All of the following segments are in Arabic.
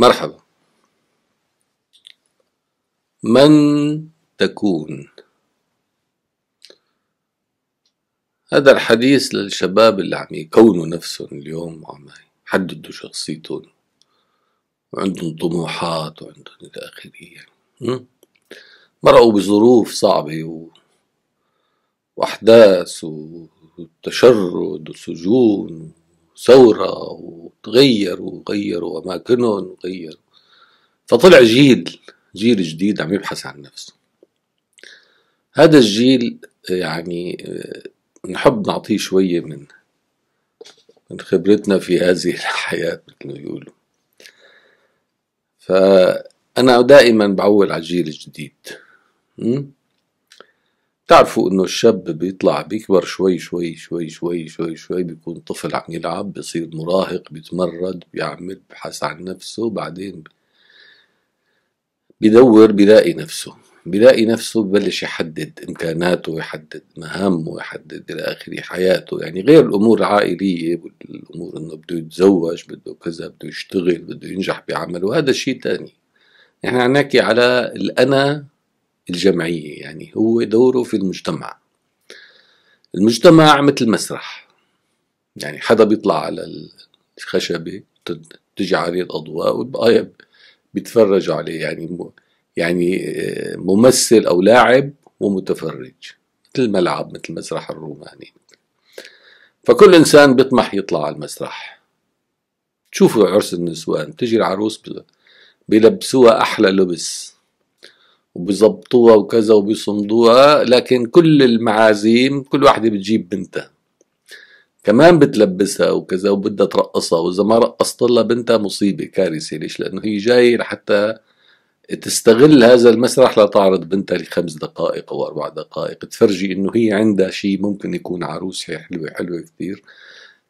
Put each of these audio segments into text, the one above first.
مرحبا من تكون هذا الحديث للشباب اللي عم يكونوا نفسهم اليوم وعم يحددوا شخصيتهم وعندهم طموحات وعندهم إلى آخره يعني مرقوا بظروف صعبة و... وأحداث وتشرد وسجون ثورة وتغير وغير أماكنهم وغيروا فطلع جيل جيل جديد عم يبحث عن نفسه هذا الجيل يعني آه، نحب نعطيه شوية من من خبرتنا في هذه الحياة مثل ما يقولوا فأنا دائما بعول على الجيل الجديد م? بتعرفوا انه الشاب بيطلع بيكبر شوي شوي شوي شوي شوي شوي بيكون طفل عم يلعب بصير مراهق بيتمرد بيعمل بحث عن نفسه بعدين بدور بيلاقي نفسه بيلاقي نفسه ببلش يحدد امكاناته يحدد مهامه يحدد الى اخره حياته يعني غير الامور العائليه والامور انه بده يتزوج بده كذا بده يشتغل بده ينجح بعمله هذا شيء ثاني نحن عم نحكي على الانا الجمعية يعني هو دوره في المجتمع المجتمع مثل مسرح يعني حدا بيطلع على الخشبة تجي عليه الأضواء والبقايا بيتفرجوا عليه يعني يعني آه، ممثل أو لاعب ومتفرج مثل الملعب مثل المسرح الروماني فكل إنسان بيطمح يطلع على المسرح تشوفوا عرس النسوان تجي العروس بيلبسوها أحلى لبس وبيظبطوها وكذا وبيصمدوها لكن كل المعازيم كل واحدة بتجيب بنتها كمان بتلبسها وكذا وبدها ترقصها واذا ما رقصت لها بنتها مصيبه كارثه ليش؟ لانه هي جاي لحتى تستغل هذا المسرح لتعرض بنتها لخمس دقائق او اربع دقائق تفرجي انه هي عندها شيء ممكن يكون عروسه حلوه حلوه كثير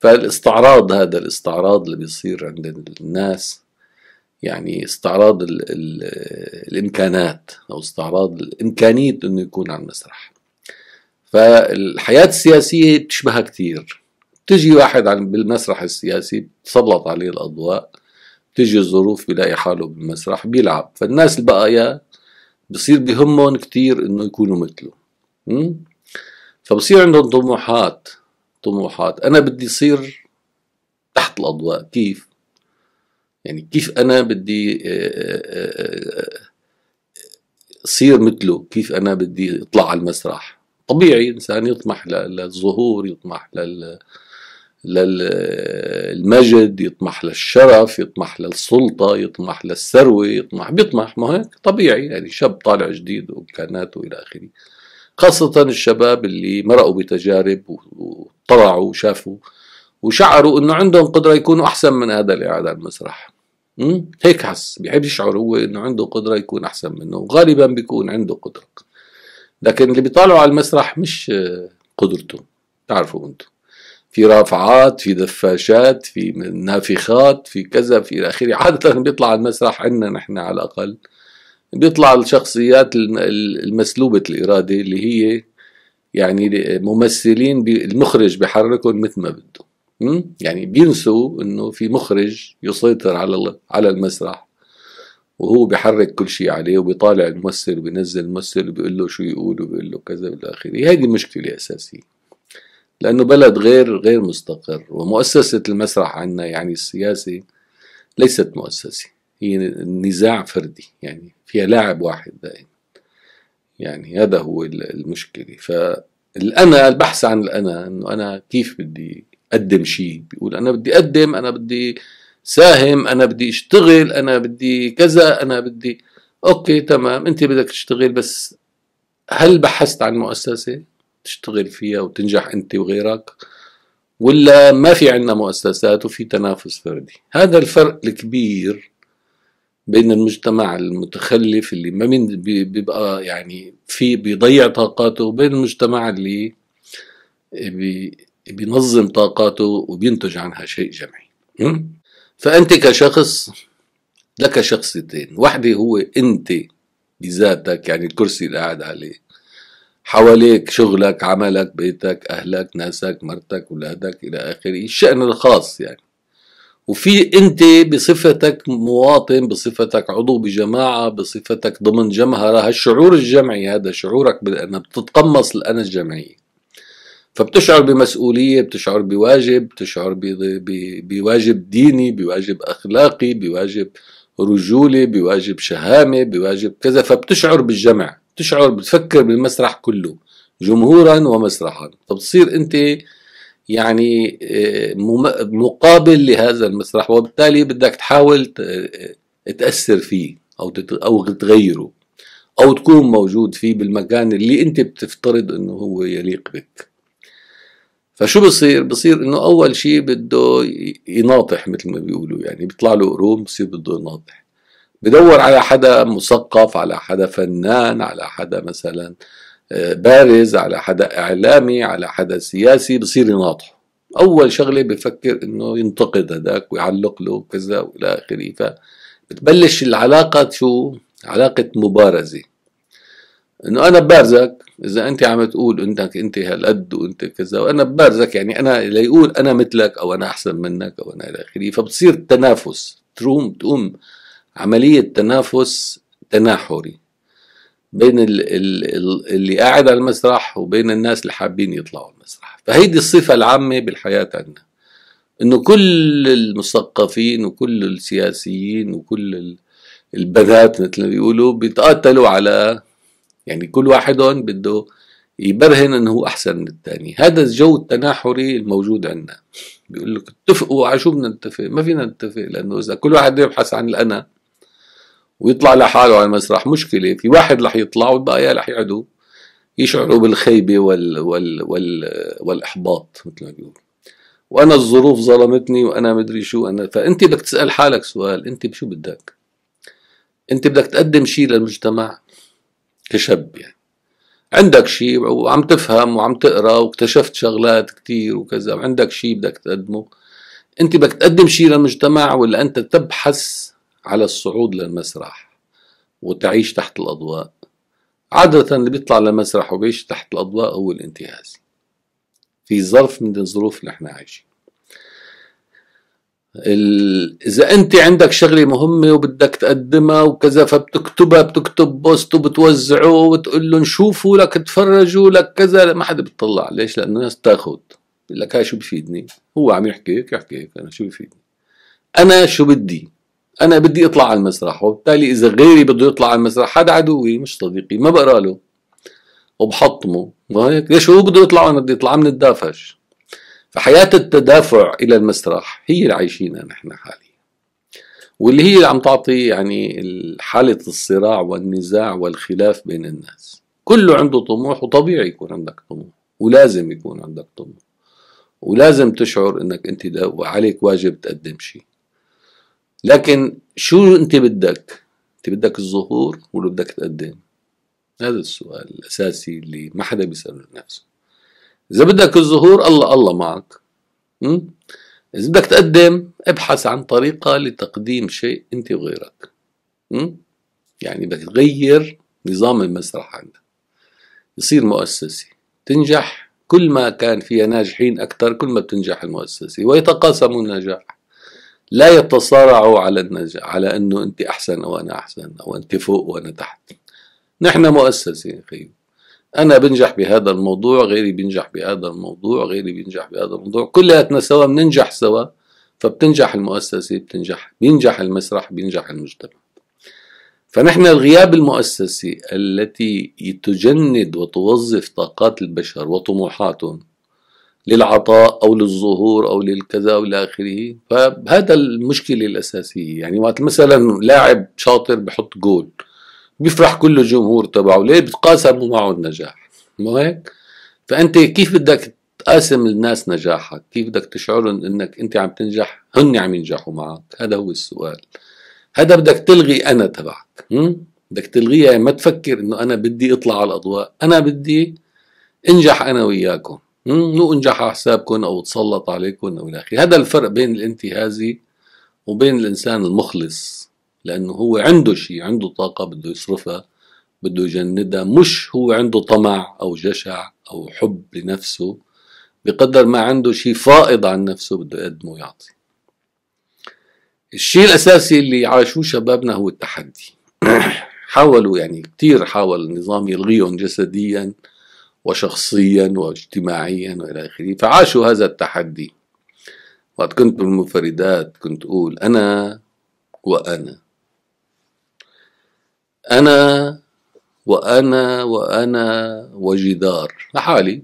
فالاستعراض هذا الاستعراض اللي بيصير عند الناس يعني استعراض ال ال الامكانات او استعراض امكانيه انه يكون على المسرح فالحياه السياسيه تشبهها كثير تجي واحد على بالمسرح السياسي تسلط عليه الاضواء تجي الظروف بلاقي حاله بالمسرح بيلعب فالناس البقايا بصير بهمهم كثير انه يكونوا مثله فبصير عندهم طموحات طموحات انا بدي صير تحت الاضواء كيف يعني كيف انا بدي آه، آه، آه، صير مثله كيف انا بدي اطلع على المسرح طبيعي الانسان يطمح للظهور يطمح لل للمجد يطمح للشرف يطمح للسلطة يطمح للثروة يطمح بيطمح ما هيك طبيعي يعني شاب طالع جديد وإمكاناته إلى آخره خاصة الشباب اللي مرقوا بتجارب وطلعوا وشافوا وشعروا أنه عندهم قدرة يكونوا أحسن من هذا اللي قاعد على المسرح هيك حس بيحب يشعر هو انه عنده قدره يكون احسن منه غالبا بيكون عنده قدره لكن اللي بيطالعوا على المسرح مش قدرته تعرفوا انتم في رافعات في دفاشات في نافخات في كذا في الى اخره عاده بيطلع على المسرح عندنا نحن على الاقل بيطلع الشخصيات المسلوبه الاراده اللي هي يعني ممثلين المخرج بيحركهم مثل ما بده يعني بينسوا انه في مخرج يسيطر على على المسرح وهو بيحرك كل شيء عليه وبيطالع الممثل وبينزل الممثل وبيقول له شو يقول وبيقول له كذا الى اخره هذه المشكله الاساسيه لانه بلد غير غير مستقر ومؤسسه المسرح عندنا يعني السياسه ليست مؤسسه هي نزاع فردي يعني فيها لاعب واحد دائما يعني هذا هو المشكله فالانا البحث عن الانا انه انا كيف بدي قدم شيء بيقول انا بدي اقدم انا بدي ساهم انا بدي اشتغل انا بدي كذا انا بدي اوكي تمام انت بدك تشتغل بس هل بحثت عن مؤسسه تشتغل فيها وتنجح انت وغيرك ولا ما في عندنا مؤسسات وفي تنافس فردي هذا الفرق الكبير بين المجتمع المتخلف اللي ما من بيبقى يعني في بيضيع طاقاته وبين المجتمع اللي بينظم طاقاته وبينتج عنها شيء جمعي فأنت كشخص لك شخصيتين واحدة هو أنت بذاتك يعني الكرسي اللي قاعد عليه حواليك شغلك عملك بيتك أهلك ناسك مرتك أولادك إلى آخره الشأن الخاص يعني وفي انت بصفتك مواطن بصفتك عضو بجماعه بصفتك ضمن جمهره هالشعور الجمعي هذا شعورك بأنك بتتقمص الانا الجمعيه فبتشعر بمسؤولية بتشعر بواجب بتشعر بواجب ديني بواجب أخلاقي بواجب رجولة بواجب شهامة بواجب كذا فبتشعر بالجمع بتشعر بتفكر بالمسرح كله جمهورا ومسرحا فبتصير أنت يعني آه، مقابل لهذا المسرح وبالتالي بدك تحاول آه، تأثر فيه أو أو تغيره أو تكون موجود فيه بالمكان اللي أنت بتفترض أنه هو يليق بك فشو بصير؟ بصير انه اول شيء بده يناطح مثل ما بيقولوا يعني بيطلع له قروم بصير بده يناطح بدور على حدا مثقف على حدا فنان على حدا مثلا آه، بارز على حدا اعلامي على حدا سياسي بصير يناطحه اول شغله بفكر انه ينتقد هذاك ويعلق له كذا والى اخره فبتبلش العلاقه شو علاقه مبارزه انه انا ببارزك اذا انت عم تقول انك انت هالقد وانت كذا وانا ببارزك يعني انا ليقول انا مثلك او انا احسن منك او انا الى اخره فبتصير التنافس تقوم تقوم عمليه تنافس تناحري بين الـ الـ اللي قاعد على المسرح وبين الناس اللي حابين يطلعوا المسرح فهيدي الصفه العامه بالحياه عندنا انه كل المثقفين وكل السياسيين وكل البنات مثل ما بيقولوا بيتقاتلوا على يعني كل واحد بده يبرهن انه هو احسن من الثاني هذا الجو التناحري الموجود عندنا بيقول لك اتفقوا على شو بدنا نتفق ما فينا نتفق لانه اذا كل واحد يبحث عن الانا ويطلع لحاله على المسرح مشكله في واحد رح يطلع والبقايا رح يقعدوا يشعروا بالخيبه وال وال وال والاحباط مثل ما بيقولوا وانا الظروف ظلمتني وانا مدري شو انا فانت بدك تسال حالك سؤال انت بشو بدك انت بدك تقدم شيء للمجتمع كشاب يعني عندك شيء وعم تفهم وعم تقرا واكتشفت شغلات كثير وكذا وعندك شيء بدك تقدمه انت بدك تقدم شيء للمجتمع ولا انت تبحث على الصعود للمسرح وتعيش تحت الاضواء عادة اللي بيطلع للمسرح وبيعيش تحت الاضواء هو الانتهاز في ظرف من الظروف اللي احنا عايشين ال... اذا انت عندك شغله مهمه وبدك تقدمها وكذا فبتكتبها بتكتب بوست وبتوزعه وبتقول لهم شوفوا لك تفرجوا لك كذا ما حدا بتطلع ليش لانه الناس بتاخذ بيقول لك هاي شو بفيدني هو عم يحكي هيك يحكي هيك انا شو بفيدني انا شو بدي انا بدي اطلع على المسرح وبالتالي اذا غيري بده يطلع على المسرح هذا عدوي مش صديقي ما بقرا له وبحطمه وهيك ليش هو بده يطلع وانا بدي اطلع من الدافش فحياة التدافع إلى المسرح هي اللي عايشينها نحن حاليا واللي هي اللي عم تعطي يعني حالة الصراع والنزاع والخلاف بين الناس كله عنده طموح وطبيعي يكون عندك طموح ولازم يكون عندك طموح ولازم تشعر انك انت عليك واجب تقدم شيء لكن شو انت بدك انت بدك الظهور ولا بدك تقدم هذا السؤال الاساسي اللي ما حدا بيساله نفسه إذا بدك الظهور الله الله معك م? إذا بدك تقدم ابحث عن طريقة لتقديم شيء أنت وغيرك م? يعني بدك تغير نظام المسرح عندك يصير مؤسسي تنجح كل ما كان فيها ناجحين أكثر كل ما بتنجح المؤسسة ويتقاسموا النجاح لا يتصارعوا على النجاح على أنه أنت أحسن وانا أحسن أو أنت فوق وأنا تحت نحن مؤسسة يا أخي أنا بنجح بهذا الموضوع غيري بينجح بهذا الموضوع غيري بينجح بهذا الموضوع كلياتنا سوا بننجح سوا فبتنجح المؤسسة بتنجح بينجح المسرح بينجح المجتمع فنحن الغياب المؤسسي التي تجند وتوظف طاقات البشر وطموحاتهم للعطاء او للظهور او للكذا والى اخره فهذا المشكله الاساسيه يعني وقت مثلا لاعب شاطر بحط جول بيفرح كل الجمهور تبعه ليه بتقاسموا معه النجاح مو هيك فانت كيف بدك تقاسم الناس نجاحك كيف بدك تشعرهم انك انت عم تنجح هن عم ينجحوا معك هذا هو السؤال هذا بدك تلغي انا تبعك بدك تلغيها يعني ما تفكر انه انا بدي اطلع على الاضواء انا بدي انجح انا وياكم مو انجح على حسابكم او اتسلط عليكم او الى اخره هذا الفرق بين الانتهازي وبين الانسان المخلص لانه هو عنده شيء عنده طاقه بده يصرفها بده يجندها مش هو عنده طمع او جشع او حب لنفسه بقدر ما عنده شيء فائض عن نفسه بده يقدمه ويعطي الشيء الاساسي اللي عاشوه شبابنا هو التحدي حاولوا يعني كثير حاول النظام يلغيهم جسديا وشخصيا واجتماعيا والى اخره فعاشوا هذا التحدي وقت كنت بالمنفردات كنت اقول انا وانا انا وانا وانا وجدار لحالي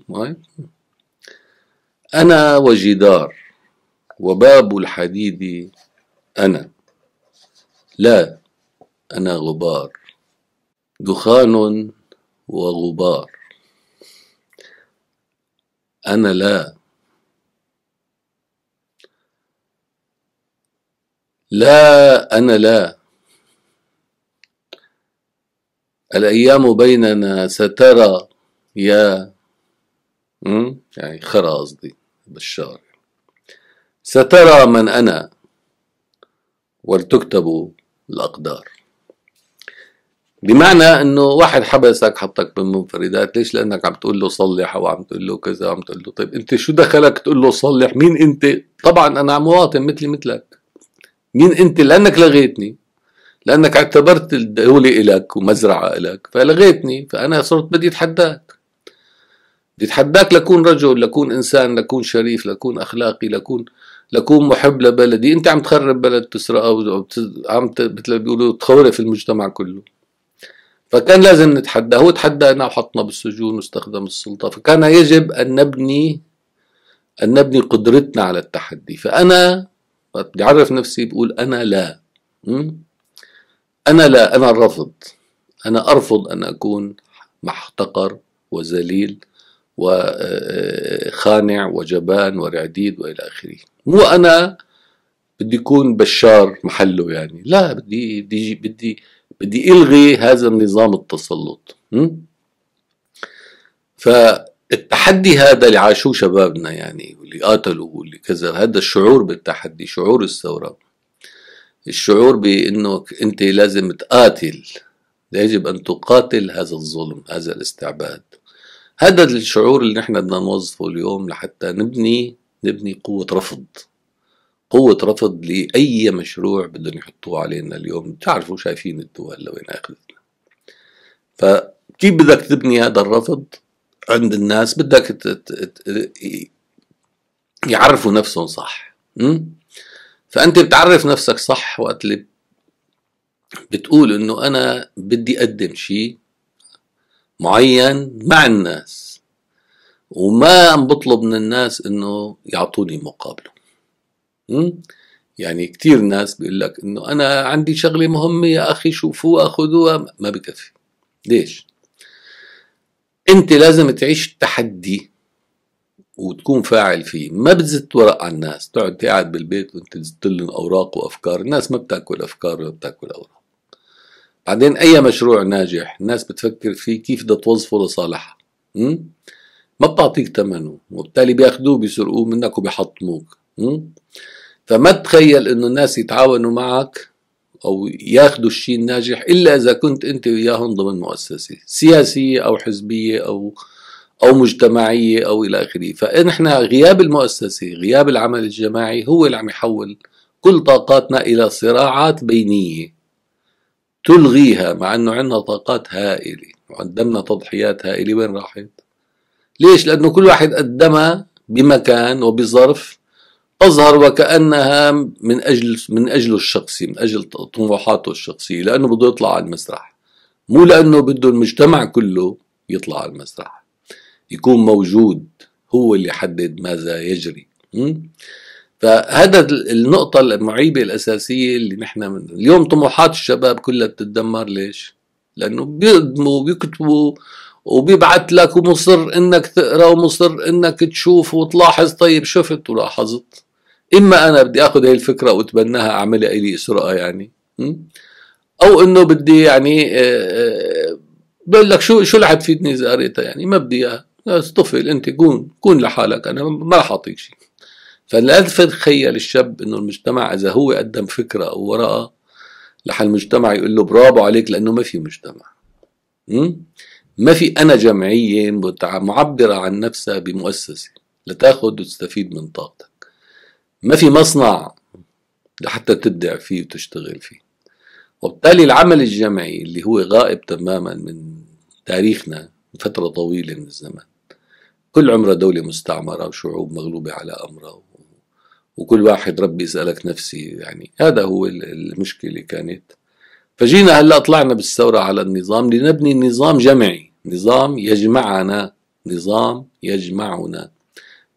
انا وجدار وباب الحديد انا لا انا غبار دخان وغبار انا لا لا انا لا الأيام بيننا سترى يا يعني خرى قصدي بشار سترى من أنا ولتكتب الأقدار بمعنى انه واحد حبسك حطك بالمنفردات ليش لانك عم تقول له صلح او عم تقول له كذا عم تقول له طيب انت شو دخلك تقول له صلح مين انت طبعا انا مواطن مثلي مثلك مين انت لانك لغيتني لأنك اعتبرت الدولة إلك ومزرعة إلك فلغيتني فأنا صرت بدي أتحداك بدي أتحداك لكون رجل لكون إنسان لكون شريف لكون أخلاقي لكون لكون محب لبلدي أنت عم تخرب بلد تسرقه وعم مثل بيقولوا تخورف المجتمع كله فكان لازم نتحدى هو تحدانا وحطنا بالسجون واستخدم السلطة فكان يجب أن نبني أن نبني قدرتنا على التحدي فأنا بدي أعرف نفسي بقول أنا لا م? أنا لا أنا رفض أنا أرفض أن أكون محتقر وذليل وخانع وجبان ورعديد والى اخره مو انا بدي يكون بشار محله يعني لا بدي بدي بدي بدي الغي هذا النظام التسلط فالتحدي هذا اللي عاشوه شبابنا يعني واللي قاتلوا واللي كذا هذا الشعور بالتحدي شعور الثوره الشعور بانك انت لازم تقاتل يجب ان تقاتل هذا الظلم هذا الاستعباد هذا الشعور اللي نحن بدنا نوظفه اليوم لحتى نبني نبني قوة رفض قوة رفض لأي مشروع بدهم يحطوه علينا اليوم بتعرفوا شايفين الدول لوين أخذتنا فكيف بدك تبني هذا الرفض عند الناس بدك يعرفوا نفسهم صح م? فانت بتعرف نفسك صح وقت اللي بتقول انه انا بدي اقدم شيء معين مع الناس وما عم بطلب من الناس انه يعطوني مقابله يعني كثير ناس بيقول لك انه انا عندي شغله مهمه يا اخي شوفوها خذوها ما بكفي ليش انت لازم تعيش التحدي وتكون فاعل فيه ما بتزت ورق على الناس تقعد قاعد بالبيت وانت تزت لهم اوراق وافكار الناس ما بتاكل افكار ولا بتاكل اوراق بعدين اي مشروع ناجح الناس بتفكر فيه كيف بدها توظفه لصالحها ما بتعطيك ثمنه وبالتالي بياخذوه بيسرقوه منك وبيحطموك فما تخيل انه الناس يتعاونوا معك او ياخذوا الشيء الناجح الا اذا كنت انت وياهم ضمن مؤسسه سياسيه او حزبيه او أو مجتمعية أو إلى آخره فنحن غياب المؤسسة غياب العمل الجماعي هو اللي عم يحول كل طاقاتنا إلى صراعات بينية تلغيها مع أنه عندنا طاقات هائلة وقدمنا تضحيات هائلة وين راحت ليش لأنه كل واحد قدمها بمكان وبظرف تظهر وكأنها من أجل من أجله الشخصي من أجل طموحاته الشخصية لأنه بده يطلع على المسرح مو لأنه بده المجتمع كله يطلع على المسرح يكون موجود هو اللي يحدد ماذا يجري فهذا النقطة المعيبة الأساسية اللي نحن من اليوم طموحات الشباب كلها بتتدمر ليش؟ لأنه بيقدموا وبيكتبوا وبيبعت لك ومصر انك تقرا ومصر انك تشوف وتلاحظ طيب شفت ولاحظت اما انا بدي اخذ هاي الفكره واتبناها اعملها الي اسرقها يعني او انه بدي يعني آه، آه، بقول لك شو شو فيتني اذا قريتها يعني ما بدي اياها طفل انت كون كون لحالك انا ما راح اعطيك شيء تخيل الشاب انه المجتمع اذا هو قدم فكره او ورقه لح المجتمع يقول له برافو عليك لانه ما في مجتمع م? ما في انا جمعيه معبره عن نفسها بمؤسسه لتاخذ وتستفيد من طاقتك ما في مصنع لحتى تبدع فيه وتشتغل فيه وبالتالي العمل الجمعي اللي هو غائب تماما من تاريخنا فتره طويله من الزمن كل عمرها دولة مستعمرة وشعوب مغلوبة على أمرها وكل واحد ربي يسألك نفسي يعني هذا هو المشكلة كانت فجينا هلا طلعنا بالثورة على النظام لنبني نظام جمعي نظام يجمعنا نظام يجمعنا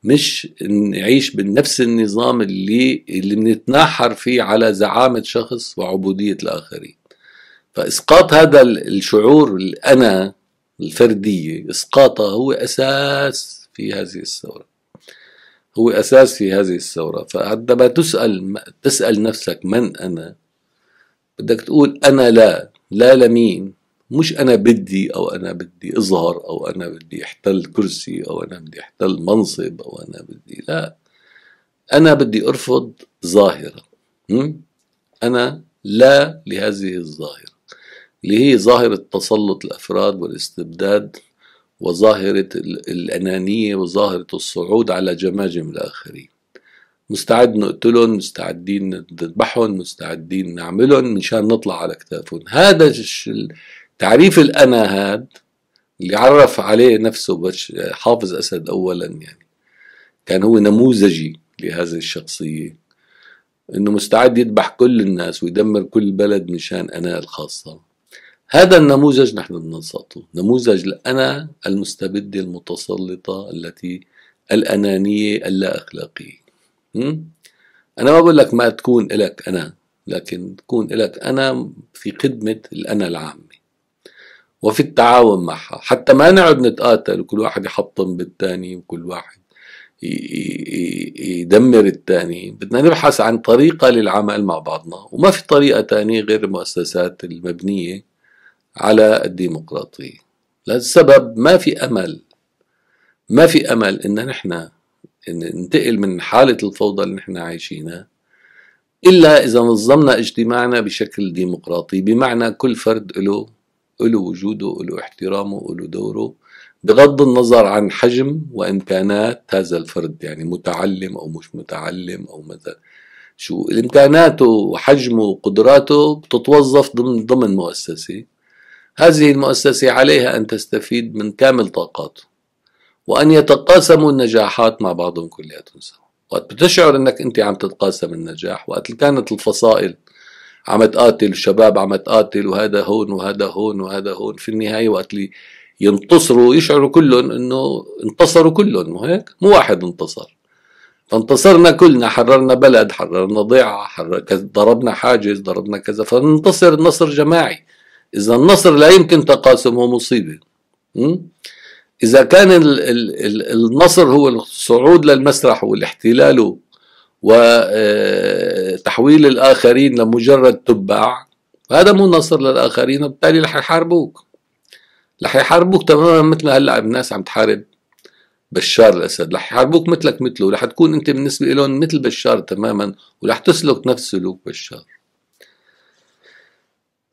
مش نعيش بنفس النظام اللي اللي بنتناحر فيه على زعامة شخص وعبودية الآخرين فإسقاط هذا الشعور الأنا الفردية إسقاطها هو أساس في هذه الثورة هو أساس في هذه الثورة فعندما تسأل تسأل نفسك من أنا بدك تقول أنا لا لا لمين مش أنا بدي أو أنا بدي أظهر أو أنا بدي أحتل كرسي أو أنا بدي أحتل منصب أو أنا بدي لا أنا بدي أرفض ظاهرة أنا لا لهذه الظاهرة اللي هي ظاهرة تسلط الأفراد والاستبداد وظاهرة الأنانية وظاهرة الصعود على جماجم الآخرين مستعد نقتلهم مستعدين نذبحهم مستعدين نعملهم مشان نطلع على كتافهم هذا تعريف الأنا هاد اللي عرف عليه نفسه حافظ أسد أولا يعني كان هو نموذجي لهذه الشخصية انه مستعد يذبح كل الناس ويدمر كل بلد مشان أنا الخاصه هذا النموذج نحن بننسقطه نموذج الأنا المستبدة المتسلطة التي الأنانية اللا أخلاقية أنا ما بقول لك ما تكون إلك أنا لكن تكون إلك أنا في خدمة الأنا العامة وفي التعاون معها حتى ما نقعد نتقاتل وكل واحد يحطم بالتاني وكل واحد يدمر الثاني بدنا نبحث عن طريقة للعمل مع بعضنا وما في طريقة تانية غير المؤسسات المبنية على الديمقراطية للسبب ما في أمل ما في أمل إن نحن ننتقل من حالة الفوضى اللي نحن عايشينها إلا إذا نظمنا اجتماعنا بشكل ديمقراطي بمعنى كل فرد له له وجوده له احترامه له دوره بغض النظر عن حجم وإمكانات هذا الفرد يعني متعلم أو مش متعلم أو مثلا شو إمكاناته وحجمه وقدراته بتتوظف ضمن ضمن مؤسسة هذه المؤسسة عليها أن تستفيد من كامل طاقاته وأن يتقاسموا النجاحات مع بعضهم كلياتهم سوا وقت بتشعر أنك أنت عم تتقاسم النجاح وقت كانت الفصائل عم تقاتل الشباب عم تقاتل وهذا هون وهذا هون وهذا هون في النهاية وقت اللي ينتصروا يشعروا كلهم انه انتصروا كلهم مو هيك؟ مو واحد انتصر فانتصرنا كلنا حررنا بلد حررنا ضيعة حرر ضربنا حاجز ضربنا كذا فننتصر نصر جماعي إذا النصر لا يمكن تقاسمه مصيبة إذا كان النصر هو الصعود للمسرح والاحتلال وتحويل آه، الآخرين لمجرد تباع هذا مو نصر للآخرين وبالتالي رح يحاربوك رح يحاربوك تماما مثل هلا الناس عم تحارب بشار الأسد رح يحاربوك مثلك مثله رح تكون أنت بالنسبة لهم مثل بشار تماما ورح تسلك نفس سلوك بشار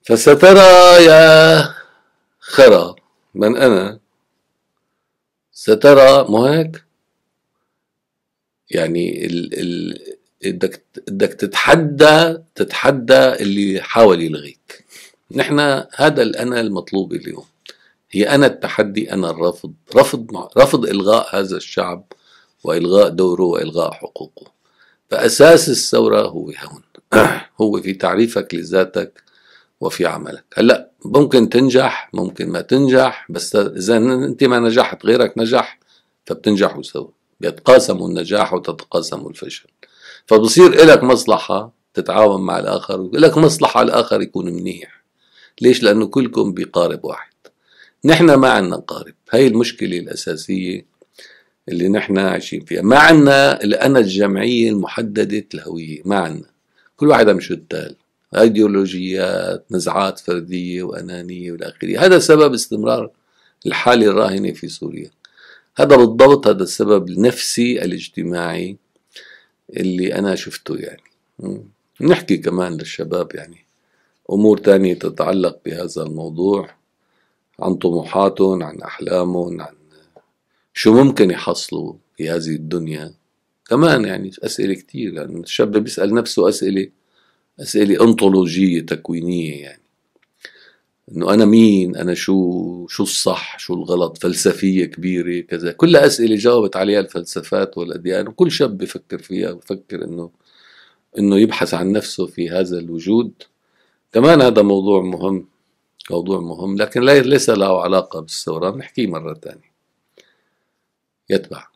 فسترى يا خرى من أنا سترى مو هيك يعني بدك بدك تتحدى تتحدى اللي حاول يلغيك نحن هذا الأنا المطلوب اليوم هي أنا التحدي أنا الرفض رفض رفض إلغاء هذا الشعب وإلغاء دوره وإلغاء حقوقه فأساس الثورة هو هون هو في تعريفك لذاتك وفي عملك هلا ممكن تنجح ممكن ما تنجح بس اذا انت ما نجحت غيرك نجح فبتنجحوا سوا بيتقاسموا النجاح وتتقاسموا الفشل فبصير إلك مصلحة تتعاون مع الآخر ولك مصلحة الآخر يكون منيح ليش لأنه كلكم بقارب واحد نحن ما عندنا قارب هاي المشكلة الأساسية اللي نحن عايشين فيها ما عندنا الأنا الجمعية المحددة الهوية ما عندنا كل واحد مشتال ايديولوجيات نزعات فرديه وانانيه والى اخره هذا سبب استمرار الحاله الراهنه في سوريا هذا بالضبط هذا السبب النفسي الاجتماعي اللي انا شفته يعني نحكي كمان للشباب يعني امور تانية تتعلق بهذا الموضوع عن طموحاتهم عن احلامهم عن شو ممكن يحصلوا في هذه الدنيا كمان يعني اسئله كتير يعني الشاب بيسال نفسه اسئله أسئلة أنطولوجية تكوينية يعني انه انا مين انا شو شو الصح شو الغلط فلسفيه كبيره كذا كل اسئله جاوبت عليها الفلسفات والاديان وكل شاب بفكر فيها بفكر انه انه يبحث عن نفسه في هذا الوجود كمان هذا موضوع مهم موضوع مهم لكن ليس له علاقه بالثوره نحكيه مره ثانيه يتبع